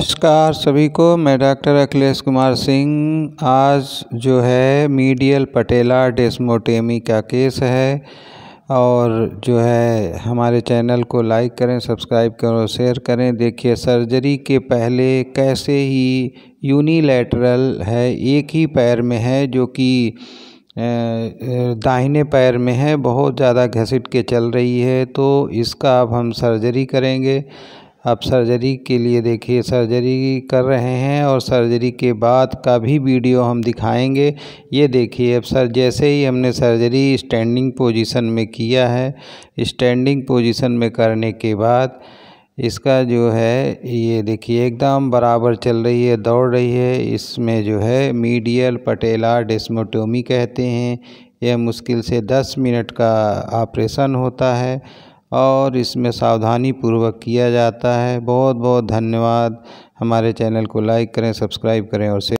नमस्कार सभी को मैं डॉक्टर अखिलेश कुमार सिंह आज जो है मीडियल पटेला डेस्मोटेमी का केस है और जो है हमारे चैनल को लाइक करें सब्सक्राइब करें शेयर करें देखिए सर्जरी के पहले कैसे ही यूनिलैटरल है एक ही पैर में है जो कि दाहिने पैर में है बहुत ज़्यादा घसीट के चल रही है तो इसका अब हम सर्जरी करेंगे आप सर्जरी के लिए देखिए सर्जरी कर रहे हैं और सर्जरी के बाद का भी वीडियो हम दिखाएंगे ये देखिए अब सर जैसे ही हमने सर्जरी स्टैंडिंग पोजीशन में किया है स्टैंडिंग पोजीशन में करने के बाद इसका जो है ये देखिए एकदम बराबर चल रही है दौड़ रही है इसमें जो है मीडियल पटेला डेस्मोटोमी कहते हैं यह मुश्किल से दस मिनट का ऑपरेशन होता है और इसमें सावधानी पूर्वक किया जाता है बहुत बहुत धन्यवाद हमारे चैनल को लाइक करें सब्सक्राइब करें और शेयर